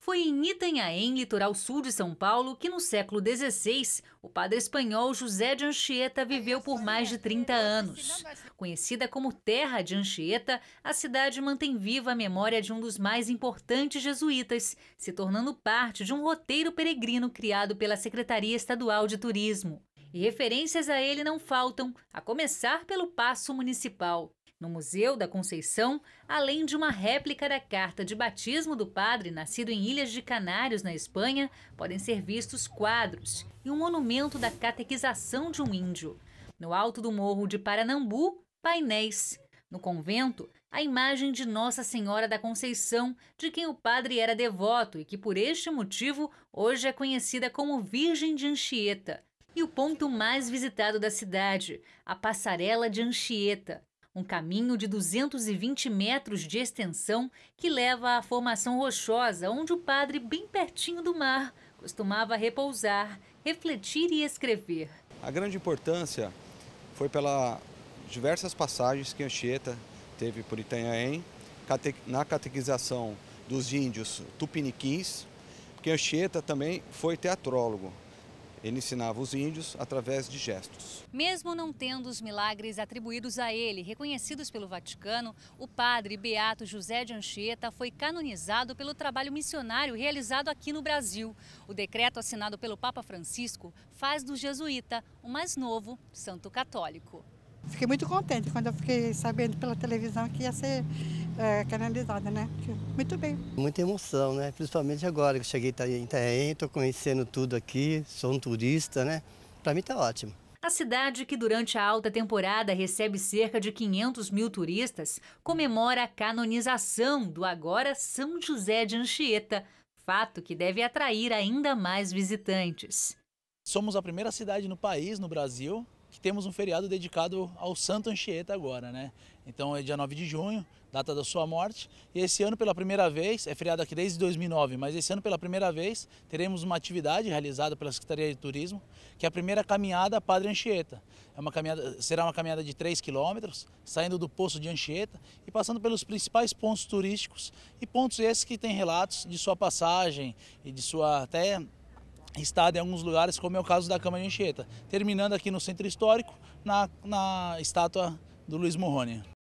Foi em Itanhaém, litoral sul de São Paulo, que no século XVI, o padre espanhol José de Anchieta viveu por mais de 30 anos. Conhecida como Terra de Anchieta, a cidade mantém viva a memória de um dos mais importantes jesuítas, se tornando parte de um roteiro peregrino criado pela Secretaria Estadual de Turismo. E referências a ele não faltam, a começar pelo Passo Municipal no Museu da Conceição, além de uma réplica da carta de batismo do padre, nascido em Ilhas de Canários, na Espanha, podem ser vistos quadros e um monumento da catequização de um índio. No alto do morro de Paranambu, painéis. No convento, a imagem de Nossa Senhora da Conceição, de quem o padre era devoto e que por este motivo hoje é conhecida como Virgem de Anchieta. E o ponto mais visitado da cidade, a Passarela de Anchieta, um caminho de 220 metros de extensão que leva à formação rochosa, onde o padre, bem pertinho do mar, costumava repousar, refletir e escrever. A grande importância foi pelas diversas passagens que Anchieta teve por Itanhaém, na catequização dos índios tupiniquins, porque Anchieta também foi teatrólogo. Ele ensinava os índios através de gestos. Mesmo não tendo os milagres atribuídos a ele, reconhecidos pelo Vaticano, o padre Beato José de Anchieta foi canonizado pelo trabalho missionário realizado aqui no Brasil. O decreto assinado pelo Papa Francisco faz do jesuíta o mais novo santo católico. Fiquei muito contente quando eu fiquei sabendo pela televisão que ia ser é, canalizada, né? Muito bem. Muita emoção, né? Principalmente agora que eu cheguei em Itaém, estou conhecendo tudo aqui, sou um turista, né? Para mim está ótimo. A cidade, que durante a alta temporada recebe cerca de 500 mil turistas, comemora a canonização do agora São José de Anchieta, fato que deve atrair ainda mais visitantes. Somos a primeira cidade no país, no Brasil, que temos um feriado dedicado ao Santo Anchieta agora, né? Então é dia 9 de junho, data da sua morte, e esse ano pela primeira vez, é feriado aqui desde 2009, mas esse ano pela primeira vez teremos uma atividade realizada pela Secretaria de Turismo, que é a primeira caminhada Padre Anchieta. É uma caminhada, será uma caminhada de 3 quilômetros, saindo do Poço de Anchieta e passando pelos principais pontos turísticos e pontos esses que têm relatos de sua passagem e de sua até estada em alguns lugares, como é o caso da Câmara de Anchieta. Terminando aqui no Centro Histórico, na, na estátua do Luiz Morrone.